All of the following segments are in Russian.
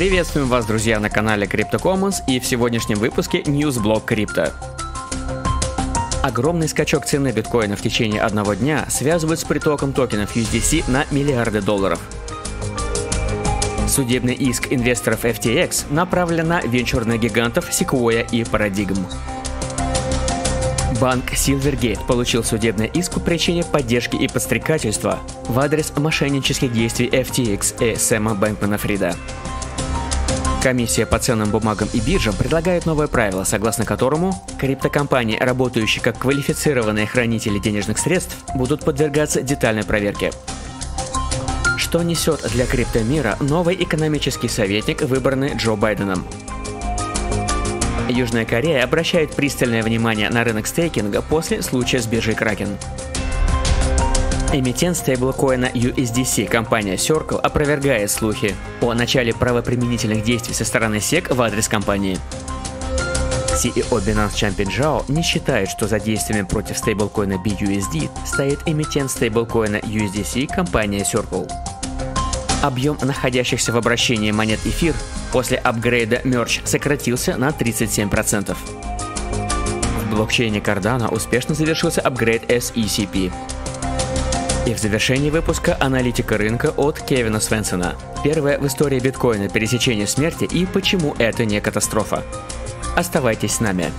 Приветствуем вас, друзья, на канале Crypto Commons и в сегодняшнем выпуске Ньюсблок Крипто. Огромный скачок цены биткоина в течение одного дня связывают с притоком токенов USDC на миллиарды долларов. Судебный иск инвесторов FTX направлен на венчурных гигантов Sequoia и Paradigm. Банк Silvergate получил судебный иск по причине поддержки и подстрекательства в адрес мошеннических действий FTX и Сэма Бэнкмана Фрида. Комиссия по ценным бумагам и биржам предлагает новое правило, согласно которому криптокомпании, работающие как квалифицированные хранители денежных средств, будут подвергаться детальной проверке. Что несет для криптомира новый экономический советник, выбранный Джо Байденом? Южная Корея обращает пристальное внимание на рынок стейкинга после случая с биржей Кракен. Эмитент стейблкоина USDC, компания Circle, опровергает слухи о начале правоприменительных действий со стороны SEC в адрес компании. CEO Binance Champion Zhao не считает, что за действиями против стейблкоина BUSD стоит эмитент стейблкоина USDC компания Circle. Объем находящихся в обращении монет эфир после апгрейда Merge сократился на 37%. В блокчейне Cardano успешно завершился апгрейд SECP, и в завершении выпуска аналитика рынка от Кевина Свенсона. Первое в истории биткоина пересечение смерти и почему это не катастрофа. Оставайтесь с нами.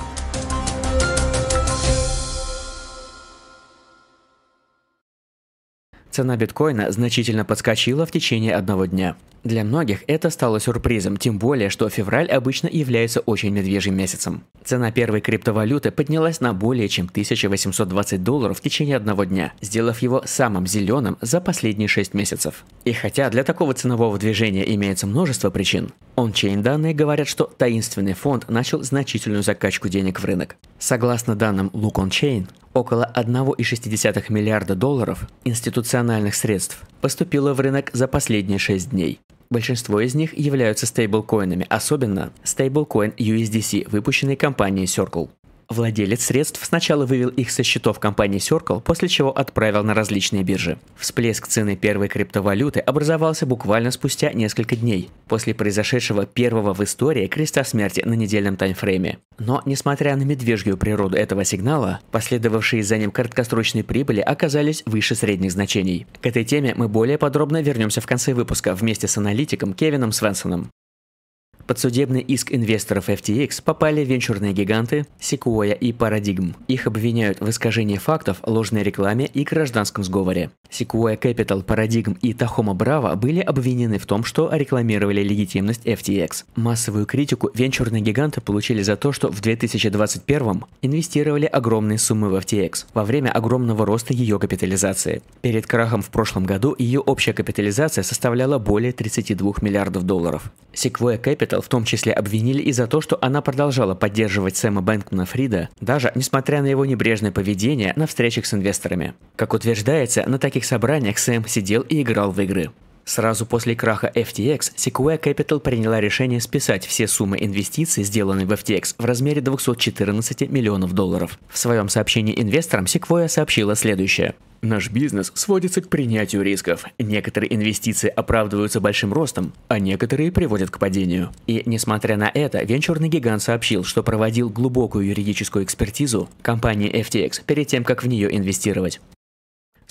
Цена биткоина значительно подскочила в течение одного дня. Для многих это стало сюрпризом, тем более, что февраль обычно является очень медвежьим месяцем. Цена первой криптовалюты поднялась на более чем 1820 долларов в течение одного дня, сделав его самым зеленым за последние 6 месяцев. И хотя для такого ценового движения имеется множество причин, ончейн данные говорят, что таинственный фонд начал значительную закачку денег в рынок. Согласно данным Look on Chain, Около 1,6 миллиарда долларов институциональных средств поступило в рынок за последние 6 дней. Большинство из них являются стейблкоинами, особенно стейблкоин USDC, выпущенный компанией Circle. Владелец средств сначала вывел их со счетов компании Circle, после чего отправил на различные биржи. Всплеск цены первой криптовалюты образовался буквально спустя несколько дней, после произошедшего первого в истории креста смерти на недельном таймфрейме. Но, несмотря на медвежью природу этого сигнала, последовавшие за ним краткосрочные прибыли оказались выше средних значений. К этой теме мы более подробно вернемся в конце выпуска вместе с аналитиком Кевином Свенсоном. Под судебный иск инвесторов FTX попали венчурные гиганты Sequoia и Paradigm. Их обвиняют в искажении фактов, ложной рекламе и гражданском сговоре. Sequoia Capital, Paradigm и Tahoma Bravo были обвинены в том, что рекламировали легитимность FTX. Массовую критику венчурные гиганты получили за то, что в 2021 инвестировали огромные суммы в FTX во время огромного роста ее капитализации. Перед крахом в прошлом году ее общая капитализация составляла более 32 миллиардов долларов. Sequoia Capital в том числе обвинили и за то, что она продолжала поддерживать Сэма Бэнкмана Фрида, даже несмотря на его небрежное поведение на встречах с инвесторами. Как утверждается, на таких собраниях Сэм сидел и играл в игры. Сразу после краха FTX, Sequoia Capital приняла решение списать все суммы инвестиций, сделанные в FTX, в размере 214 миллионов долларов. В своем сообщении инвесторам Sequoia сообщила следующее. Наш бизнес сводится к принятию рисков. Некоторые инвестиции оправдываются большим ростом, а некоторые приводят к падению. И несмотря на это, венчурный гигант сообщил, что проводил глубокую юридическую экспертизу компании FTX перед тем, как в нее инвестировать.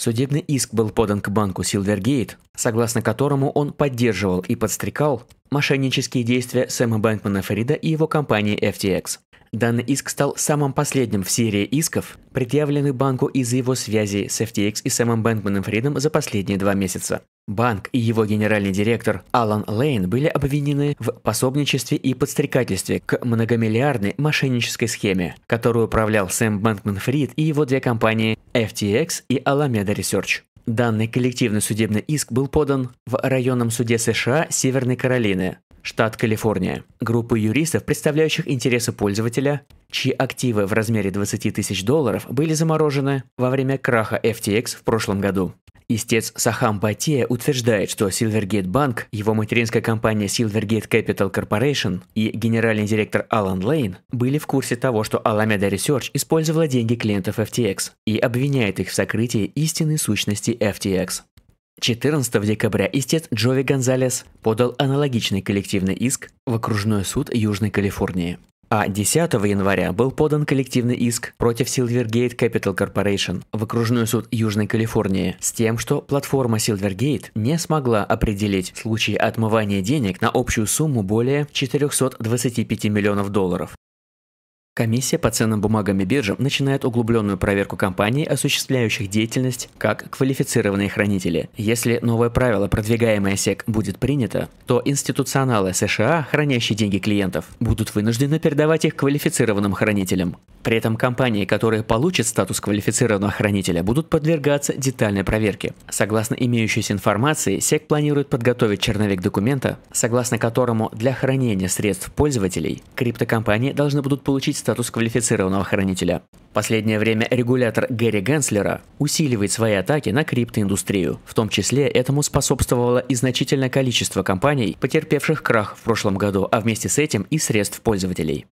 Судебный иск был подан к банку Silvergate, согласно которому он поддерживал и подстрекал Мошеннические действия Сэма Бэнкмана Фарида и его компании FTX. Данный иск стал самым последним в серии исков, предъявленных банку из-за его связи с FTX и Сэмом Бэнкманом Фридом за последние два месяца. Банк и его генеральный директор Алан Лейн были обвинены в пособничестве и подстрекательстве к многомиллиардной мошеннической схеме, которую управлял Сэм Бэнкман Фрид и его две компании FTX и Alameda Research. Данный коллективный судебный иск был подан в районном суде США Северной Каролины штат Калифорния. Группа юристов, представляющих интересы пользователя, чьи активы в размере 20 тысяч долларов были заморожены во время краха FTX в прошлом году. Истец Сахам Батия утверждает, что Silvergate Bank, его материнская компания Silvergate Capital Corporation и генеральный директор Алан Лейн были в курсе того, что Alameda Research использовала деньги клиентов FTX и обвиняет их в сокрытии истинной сущности FTX. 14 декабря истец Джови Гонзалес подал аналогичный коллективный иск в окружной суд Южной Калифорнии. А 10 января был подан коллективный иск против Silvergate Capital Corporation в окружной суд Южной Калифорнии с тем, что платформа Silvergate не смогла определить случай отмывания денег на общую сумму более 425 миллионов долларов. Комиссия по ценным бумагам и биржам начинает углубленную проверку компаний, осуществляющих деятельность как квалифицированные хранители. Если новое правило, продвигаемое СЕК, будет принято, то институционалы США, хранящие деньги клиентов, будут вынуждены передавать их квалифицированным хранителям. При этом компании, которые получат статус квалифицированного хранителя, будут подвергаться детальной проверке. Согласно имеющейся информации, СЕК планирует подготовить черновик документа, согласно которому для хранения средств пользователей криптокомпании должны будут получить статус квалифицированного хранителя. В последнее время регулятор Гэри Генслера усиливает свои атаки на криптоиндустрию. В том числе этому способствовало и значительное количество компаний, потерпевших крах в прошлом году, а вместе с этим и средств пользователей.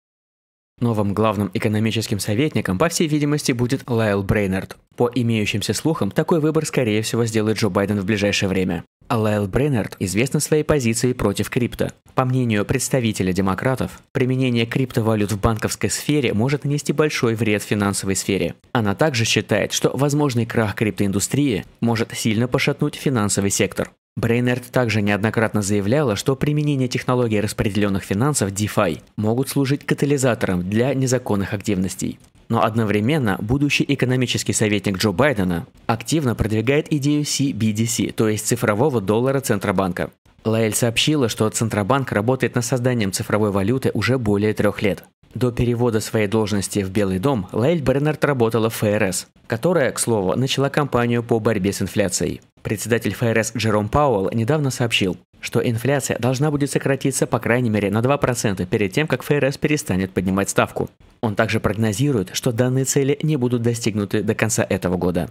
Новым главным экономическим советником, по всей видимости, будет Лайл Брейнард. По имеющимся слухам, такой выбор, скорее всего, сделает Джо Байден в ближайшее время. А Лайл Брейнард известна своей позицией против крипто. По мнению представителя демократов, применение криптовалют в банковской сфере может нанести большой вред финансовой сфере. Она также считает, что возможный крах криптоиндустрии может сильно пошатнуть финансовый сектор. Брейнерд также неоднократно заявляла, что применение технологий распределенных финансов DeFi могут служить катализатором для незаконных активностей. Но одновременно будущий экономический советник Джо Байдена активно продвигает идею CBDC, то есть цифрового доллара Центробанка. Лаэль сообщила, что Центробанк работает над созданием цифровой валюты уже более трех лет. До перевода своей должности в Белый дом Лаэль Бернард работала в ФРС, которая, к слову, начала кампанию по борьбе с инфляцией. Председатель ФРС Джером Пауэлл недавно сообщил, что инфляция должна будет сократиться по крайней мере на 2% перед тем, как ФРС перестанет поднимать ставку. Он также прогнозирует, что данные цели не будут достигнуты до конца этого года.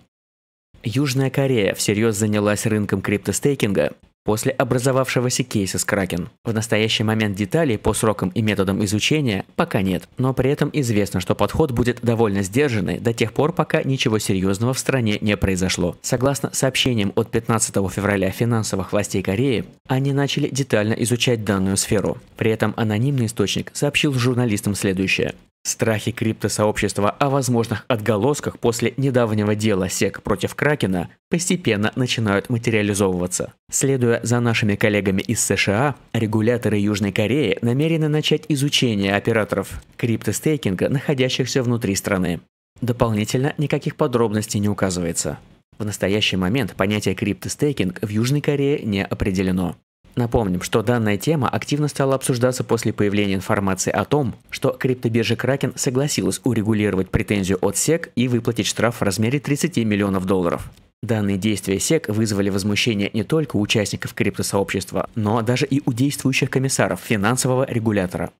Южная Корея всерьез занялась рынком криптостейкинга После образовавшегося кейса с Кракен. В настоящий момент деталей по срокам и методам изучения пока нет, но при этом известно, что подход будет довольно сдержанный до тех пор, пока ничего серьезного в стране не произошло. Согласно сообщениям от 15 февраля финансовых властей Кореи, они начали детально изучать данную сферу. При этом анонимный источник сообщил журналистам следующее. Страхи криптосообщества о возможных отголосках после недавнего дела СЕК против Кракена постепенно начинают материализовываться. Следуя за нашими коллегами из США, регуляторы Южной Кореи намерены начать изучение операторов криптостейкинга, находящихся внутри страны. Дополнительно никаких подробностей не указывается. В настоящий момент понятие криптостейкинг в Южной Корее не определено. Напомним, что данная тема активно стала обсуждаться после появления информации о том, что криптобиржа Kraken согласилась урегулировать претензию от SEC и выплатить штраф в размере 30 миллионов долларов. Данные действия SEC вызвали возмущение не только у участников криптосообщества, но даже и у действующих комиссаров финансового регулятора.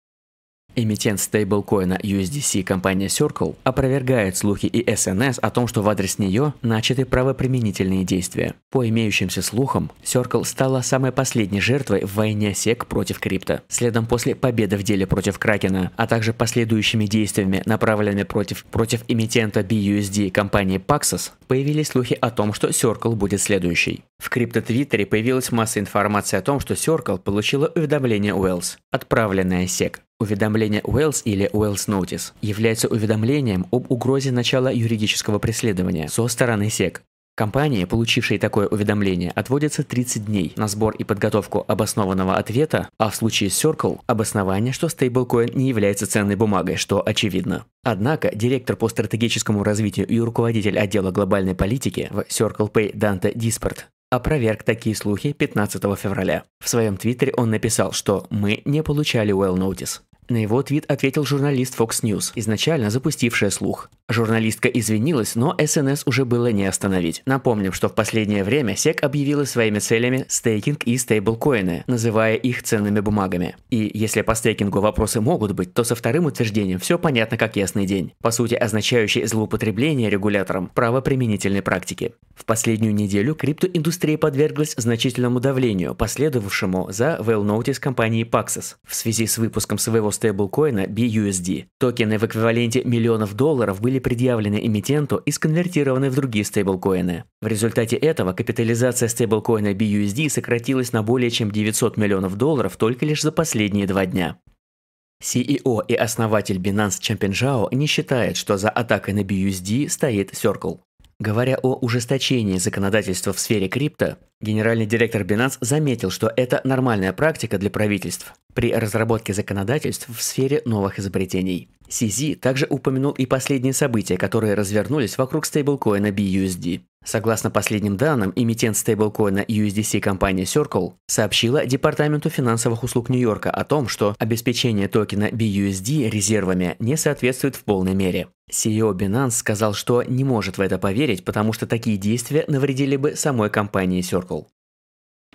Эмитент стейблкоина USDC компания Circle опровергает слухи и SNS о том, что в адрес нее начаты правоприменительные действия. По имеющимся слухам, Circle стала самой последней жертвой в войне SEC против крипто. Следом после победы в деле против Кракена, а также последующими действиями, направленными против, против эмитента BUSD компании Paxos, появились слухи о том, что Circle будет следующей. В крипто-твиттере появилась масса информации о том, что Circle получила уведомление Уэллс, отправленное SEC. Уведомление Wells или Wells Notice является уведомлением об угрозе начала юридического преследования со стороны СЕК. Компании, получившей такое уведомление, отводятся 30 дней на сбор и подготовку обоснованного ответа, а в случае с Circle – обоснование, что стейблкоин не является ценной бумагой, что очевидно. Однако, директор по стратегическому развитию и руководитель отдела глобальной политики в Circle Pay Данте Диспорт опроверг такие слухи 15 февраля. В своем твиттере он написал, что «мы не получали well notice». На его твит ответил журналист Fox News, изначально запустившая слух. Журналистка извинилась, но SNS уже было не остановить. Напомним, что в последнее время SEC объявила своими целями стейкинг и стейблкоины, называя их ценными бумагами. И если по стейкингу вопросы могут быть, то со вторым утверждением все понятно как ясный день, по сути означающий злоупотребление регулятором правоприменительной практики. В последнюю неделю криптоиндустрия подверглась значительному давлению, последовавшему за Well Notice компании Paxos в связи с выпуском своего стейблкоина BUSD. Токены в эквиваленте миллионов долларов были предъявлены эмитенту и сконвертированы в другие стейблкоины. В результате этого капитализация стейблкоина BUSD сократилась на более чем 900 миллионов долларов только лишь за последние два дня. CEO и основатель Binance Чемпинжао не считает, что за атакой на BUSD стоит Circle. Говоря о ужесточении законодательства в сфере крипто, генеральный директор Binance заметил, что это нормальная практика для правительств при разработке законодательств в сфере новых изобретений. Сизи также упомянул и последние события, которые развернулись вокруг стейблкоина BUSD. Согласно последним данным, эмитент стейблкоина USDC компания Circle сообщила Департаменту финансовых услуг Нью-Йорка о том, что обеспечение токена BUSD резервами не соответствует в полной мере. CEO Binance сказал, что не может в это поверить, потому что такие действия навредили бы самой компании Circle.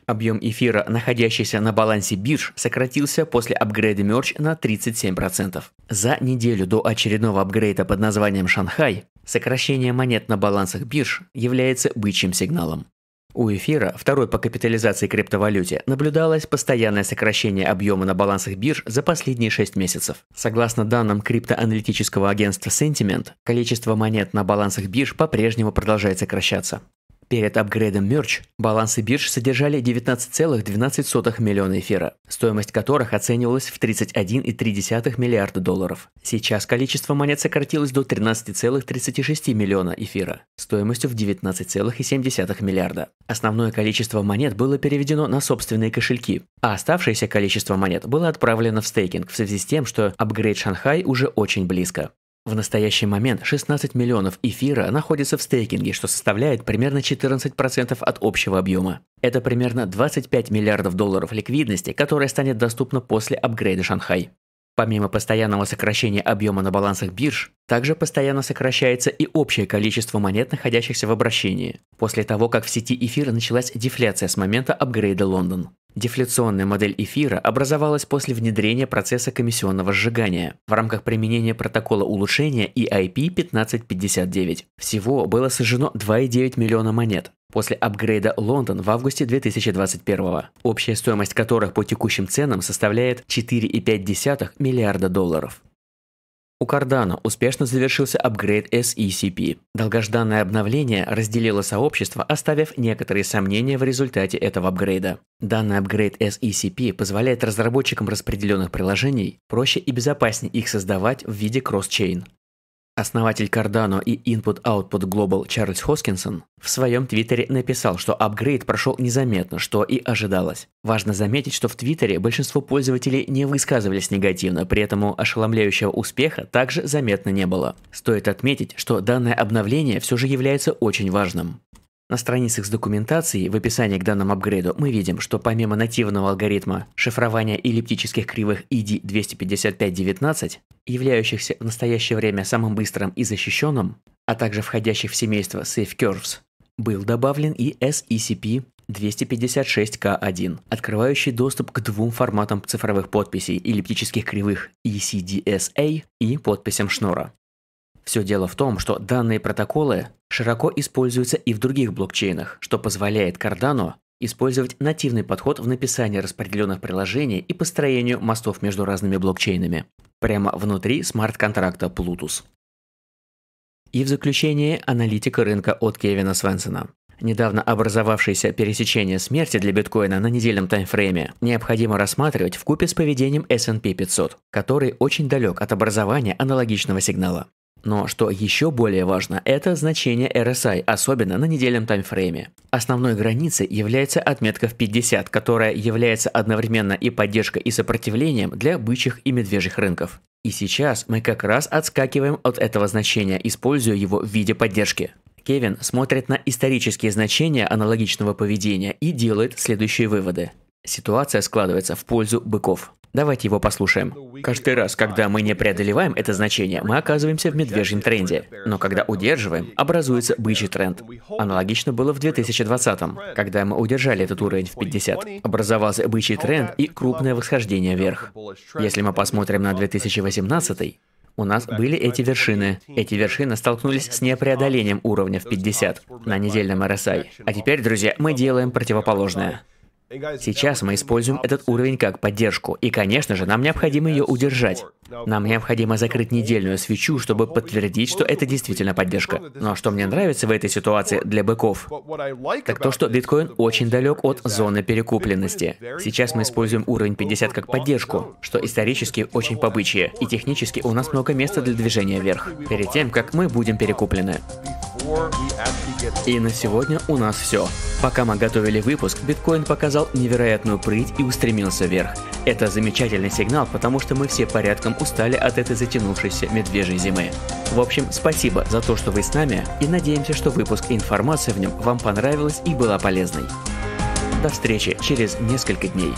Объем эфира, находящийся на балансе бирж, сократился после апгрейда Merge на 37%. За неделю до очередного апгрейда под названием «Шанхай» Сокращение монет на балансах бирж является бычьим сигналом. У эфира, второй по капитализации криптовалюте, наблюдалось постоянное сокращение объема на балансах бирж за последние 6 месяцев. Согласно данным криптоаналитического агентства Sentiment, количество монет на балансах бирж по-прежнему продолжает сокращаться. Перед апгрейдом мерч балансы бирж содержали 19,12 миллиона эфира, стоимость которых оценивалась в 31,3 миллиарда долларов. Сейчас количество монет сократилось до 13,36 миллиона эфира, стоимостью в 19,7 миллиарда. Основное количество монет было переведено на собственные кошельки, а оставшееся количество монет было отправлено в стейкинг в связи с тем, что апгрейд Шанхай уже очень близко. В настоящий момент 16 миллионов эфира находится в стейкинге, что составляет примерно 14% от общего объема. Это примерно 25 миллиардов долларов ликвидности, которая станет доступна после апгрейда Шанхай. Помимо постоянного сокращения объема на балансах бирж, также постоянно сокращается и общее количество монет, находящихся в обращении, после того, как в сети эфира началась дефляция с момента апгрейда Лондон. Дефляционная модель эфира образовалась после внедрения процесса комиссионного сжигания в рамках применения протокола улучшения EIP 1559. Всего было сожжено 2,9 миллиона монет после апгрейда Лондон в августе 2021, года, общая стоимость которых по текущим ценам составляет 4,5 миллиарда долларов. У Cardano успешно завершился апгрейд SECP. Долгожданное обновление разделило сообщество, оставив некоторые сомнения в результате этого апгрейда. Данный апгрейд SECP позволяет разработчикам распределенных приложений проще и безопаснее их создавать в виде кросс-чейн. Основатель Cardano и Input-Output Global Чарльз Хоскинсон в своем твиттере написал, что апгрейд прошел незаметно, что и ожидалось. Важно заметить, что в твиттере большинство пользователей не высказывались негативно, при этом ошеломляющего успеха также заметно не было. Стоит отметить, что данное обновление все же является очень важным. На страницах с документацией в описании к данному апгрейду мы видим, что помимо нативного алгоритма шифрования эллиптических кривых ED25519, являющихся в настоящее время самым быстрым и защищенным, а также входящих в семейство SafeCurves, был добавлен и SECP 256 k 1 открывающий доступ к двум форматам цифровых подписей эллиптических кривых ECDSA и подписям Шнура. Все дело в том, что данные протоколы широко используются и в других блокчейнах, что позволяет Cardano использовать нативный подход в написании распределенных приложений и построению мостов между разными блокчейнами прямо внутри смарт-контракта Plutus. И в заключение аналитика рынка от Кевина Свенсона. Недавно образовавшееся пересечение смерти для биткоина на недельном таймфрейме необходимо рассматривать в купе с поведением S&P 500, который очень далек от образования аналогичного сигнала. Но что еще более важно, это значение RSI, особенно на недельном таймфрейме. Основной границей является отметка в 50, которая является одновременно и поддержкой, и сопротивлением для бычьих и медвежьих рынков. И сейчас мы как раз отскакиваем от этого значения, используя его в виде поддержки. Кевин смотрит на исторические значения аналогичного поведения и делает следующие выводы. Ситуация складывается в пользу быков. Давайте его послушаем. Каждый раз, когда мы не преодолеваем это значение, мы оказываемся в медвежьем тренде. Но когда удерживаем, образуется бычий тренд. Аналогично было в 2020-м, когда мы удержали этот уровень в 50. Образовался бычий тренд и крупное восхождение вверх. Если мы посмотрим на 2018 у нас были эти вершины. Эти вершины столкнулись с непреодолением уровня в 50 на недельном RSI. А теперь, друзья, мы делаем противоположное. Сейчас мы используем этот уровень как поддержку, и, конечно же, нам необходимо ее удержать. Нам необходимо закрыть недельную свечу, чтобы подтвердить, что это действительно поддержка. Но что мне нравится в этой ситуации для быков, так то, что биткоин очень далек от зоны перекупленности. Сейчас мы используем уровень 50 как поддержку, что исторически очень побычье, и технически у нас много места для движения вверх, перед тем, как мы будем перекуплены. И на сегодня у нас все. Пока мы готовили выпуск, биткоин показал невероятную прыть и устремился вверх. Это замечательный сигнал, потому что мы все порядком устали от этой затянувшейся медвежьей зимы. В общем, спасибо за то, что вы с нами, и надеемся, что выпуск и информация в нем вам понравилась и была полезной. До встречи через несколько дней.